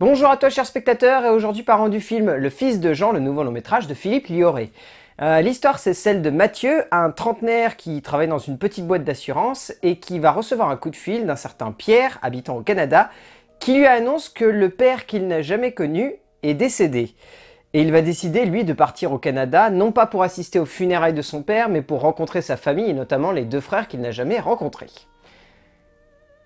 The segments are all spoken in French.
Bonjour à toi chers spectateurs et aujourd'hui an du film Le fils de Jean, le nouveau long métrage de Philippe Lioré. Euh, l'histoire c'est celle de Mathieu, un trentenaire qui travaille dans une petite boîte d'assurance et qui va recevoir un coup de fil d'un certain Pierre, habitant au Canada, qui lui annonce que le père qu'il n'a jamais connu est décédé. Et il va décider, lui, de partir au Canada, non pas pour assister aux funérailles de son père, mais pour rencontrer sa famille et notamment les deux frères qu'il n'a jamais rencontrés.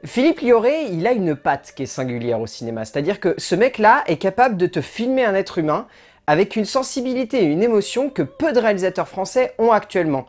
Philippe Lioré, il a une patte qui est singulière au cinéma, c'est-à-dire que ce mec-là est capable de te filmer un être humain avec une sensibilité et une émotion que peu de réalisateurs français ont actuellement.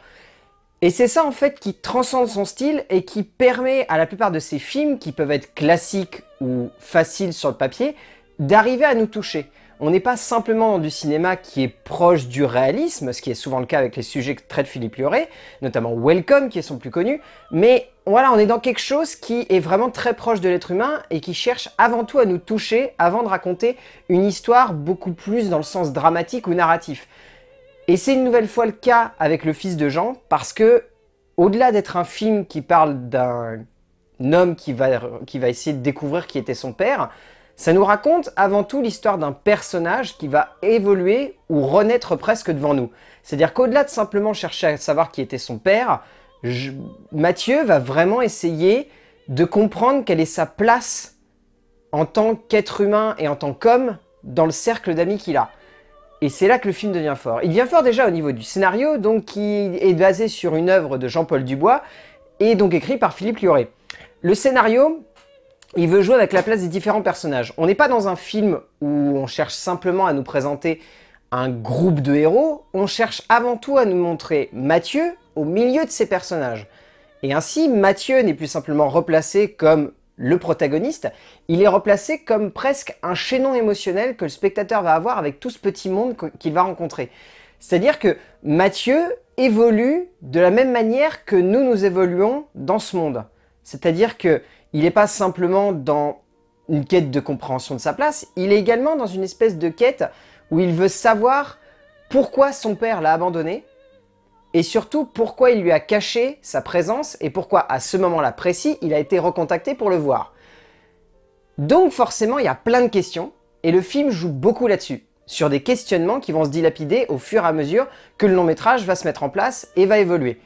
Et c'est ça en fait qui transcende son style et qui permet à la plupart de ses films, qui peuvent être classiques ou faciles sur le papier, d'arriver à nous toucher. On n'est pas simplement dans du cinéma qui est proche du réalisme, ce qui est souvent le cas avec les sujets que traite Philippe Lioré, notamment Welcome qui est son plus connu, mais voilà, on est dans quelque chose qui est vraiment très proche de l'être humain et qui cherche avant tout à nous toucher avant de raconter une histoire beaucoup plus dans le sens dramatique ou narratif. Et c'est une nouvelle fois le cas avec Le Fils de Jean parce que, au-delà d'être un film qui parle d'un homme qui va, qui va essayer de découvrir qui était son père, ça nous raconte avant tout l'histoire d'un personnage qui va évoluer ou renaître presque devant nous. C'est-à-dire qu'au-delà de simplement chercher à savoir qui était son père, Mathieu va vraiment essayer de comprendre quelle est sa place en tant qu'être humain et en tant qu'homme dans le cercle d'amis qu'il a. Et c'est là que le film devient fort. Il devient fort déjà au niveau du scénario, donc qui est basé sur une œuvre de Jean-Paul Dubois, et donc écrit par Philippe Lioré. Le scénario, il veut jouer avec la place des différents personnages. On n'est pas dans un film où on cherche simplement à nous présenter un groupe de héros, on cherche avant tout à nous montrer Mathieu au milieu de ses personnages. Et ainsi, Mathieu n'est plus simplement replacé comme le protagoniste, il est replacé comme presque un chaînon émotionnel que le spectateur va avoir avec tout ce petit monde qu'il va rencontrer. C'est-à-dire que Mathieu évolue de la même manière que nous, nous évoluons dans ce monde. C'est-à-dire que il n'est pas simplement dans une quête de compréhension de sa place, il est également dans une espèce de quête où il veut savoir pourquoi son père l'a abandonné, et surtout pourquoi il lui a caché sa présence, et pourquoi à ce moment-là précis, il a été recontacté pour le voir. Donc forcément, il y a plein de questions, et le film joue beaucoup là-dessus, sur des questionnements qui vont se dilapider au fur et à mesure que le long métrage va se mettre en place et va évoluer.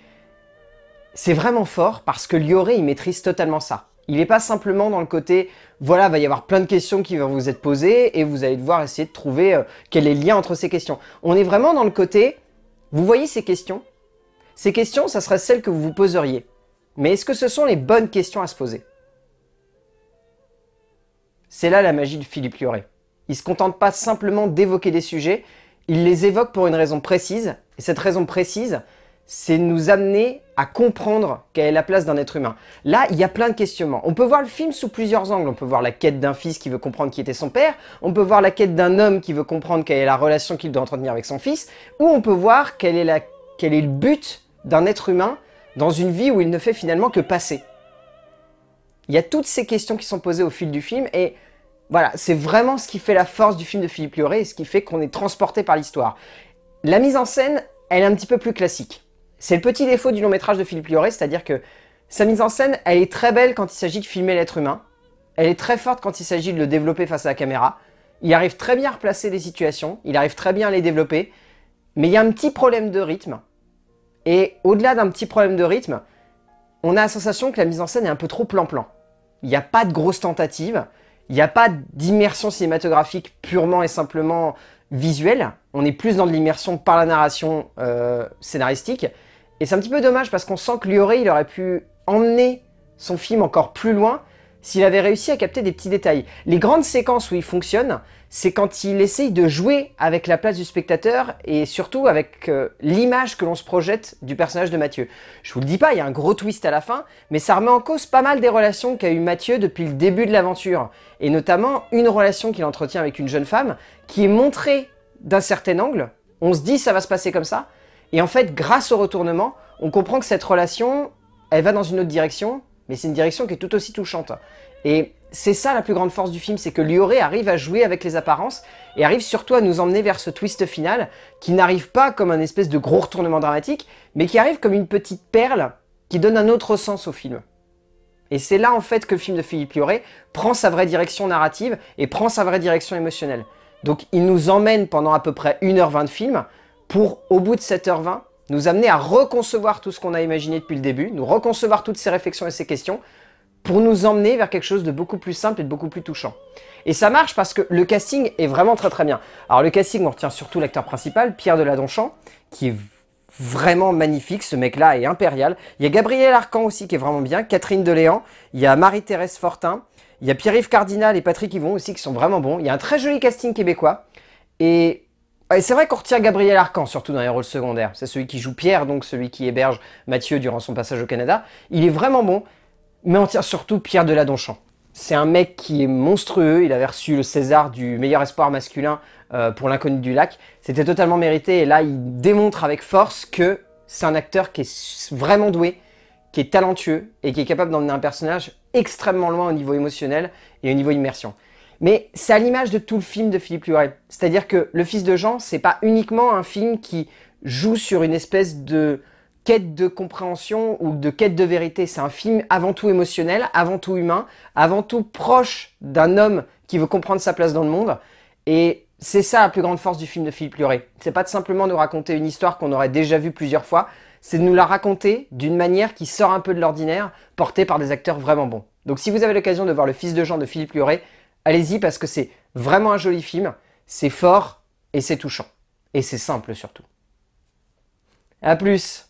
C'est vraiment fort parce que Lioré, y maîtrise totalement ça. Il n'est pas simplement dans le côté, voilà, va y avoir plein de questions qui vont vous être posées et vous allez devoir essayer de trouver euh, quel est le lien entre ces questions. On est vraiment dans le côté, vous voyez ces questions Ces questions, ça serait celles que vous vous poseriez. Mais est-ce que ce sont les bonnes questions à se poser C'est là la magie de Philippe Lioré. Il ne se contente pas simplement d'évoquer des sujets, il les évoque pour une raison précise, et cette raison précise, c'est nous amener à comprendre quelle est la place d'un être humain. Là, il y a plein de questionnements. On peut voir le film sous plusieurs angles. On peut voir la quête d'un fils qui veut comprendre qui était son père, on peut voir la quête d'un homme qui veut comprendre quelle est la relation qu'il doit entretenir avec son fils, ou on peut voir quel est, est le but d'un être humain dans une vie où il ne fait finalement que passer. Il y a toutes ces questions qui sont posées au fil du film, et voilà, c'est vraiment ce qui fait la force du film de Philippe Lioré, et ce qui fait qu'on est transporté par l'histoire. La mise en scène, elle est un petit peu plus classique. C'est le petit défaut du long métrage de Philippe Lioré, c'est-à-dire que sa mise en scène, elle est très belle quand il s'agit de filmer l'être humain, elle est très forte quand il s'agit de le développer face à la caméra, il arrive très bien à replacer des situations, il arrive très bien à les développer, mais il y a un petit problème de rythme. Et au-delà d'un petit problème de rythme, on a la sensation que la mise en scène est un peu trop plan-plan. Il n'y a pas de grosses tentatives, il n'y a pas d'immersion cinématographique purement et simplement visuelle, on est plus dans de l'immersion par la narration euh, scénaristique, et c'est un petit peu dommage parce qu'on sent que Lioré, il aurait pu emmener son film encore plus loin s'il avait réussi à capter des petits détails. Les grandes séquences où il fonctionne, c'est quand il essaye de jouer avec la place du spectateur et surtout avec euh, l'image que l'on se projette du personnage de Mathieu. Je vous le dis pas, il y a un gros twist à la fin, mais ça remet en cause pas mal des relations qu'a eu Mathieu depuis le début de l'aventure, et notamment une relation qu'il entretient avec une jeune femme qui est montrée d'un certain angle, on se dit ça va se passer comme ça, et en fait grâce au retournement, on comprend que cette relation, elle va dans une autre direction, mais c'est une direction qui est tout aussi touchante. Et c'est ça la plus grande force du film, c'est que Lioré arrive à jouer avec les apparences et arrive surtout à nous emmener vers ce twist final qui n'arrive pas comme un espèce de gros retournement dramatique, mais qui arrive comme une petite perle qui donne un autre sens au film. Et c'est là en fait que le film de Philippe Lioré prend sa vraie direction narrative et prend sa vraie direction émotionnelle. Donc il nous emmène pendant à peu près 1h20 de film pour, au bout de 7h20, nous amener à reconcevoir tout ce qu'on a imaginé depuis le début, nous reconcevoir toutes ces réflexions et ces questions, pour nous emmener vers quelque chose de beaucoup plus simple et de beaucoup plus touchant. Et ça marche parce que le casting est vraiment très très bien. Alors le casting, on retient surtout l'acteur principal, Pierre de Ladonchamp, qui est vraiment magnifique, ce mec-là est impérial. Il y a Gabriel Arcan aussi qui est vraiment bien, Catherine Deléan, il y a Marie-Thérèse Fortin, il y a Pierre-Yves Cardinal et Patrick Yvon aussi qui sont vraiment bons. Il y a un très joli casting québécois. Et et c'est vrai qu'on retient Gabriel Arcan, surtout dans les rôles secondaires. C'est celui qui joue Pierre, donc celui qui héberge Mathieu durant son passage au Canada. Il est vraiment bon, mais on tire surtout Pierre de Deladonchamp. C'est un mec qui est monstrueux, il avait reçu le César du meilleur espoir masculin euh, pour l'inconnu du lac. C'était totalement mérité, et là il démontre avec force que c'est un acteur qui est vraiment doué, qui est talentueux, et qui est capable d'emmener un personnage extrêmement loin au niveau émotionnel et au niveau immersion. Mais c'est à l'image de tout le film de Philippe Luret. C'est-à-dire que Le Fils de Jean, c'est pas uniquement un film qui joue sur une espèce de quête de compréhension ou de quête de vérité. C'est un film avant tout émotionnel, avant tout humain, avant tout proche d'un homme qui veut comprendre sa place dans le monde. Et c'est ça la plus grande force du film de Philippe Ce n'est pas de simplement nous raconter une histoire qu'on aurait déjà vue plusieurs fois, c'est de nous la raconter d'une manière qui sort un peu de l'ordinaire, portée par des acteurs vraiment bons. Donc si vous avez l'occasion de voir Le Fils de Jean de Philippe Luret, Allez-y parce que c'est vraiment un joli film, c'est fort et c'est touchant. Et c'est simple surtout. A plus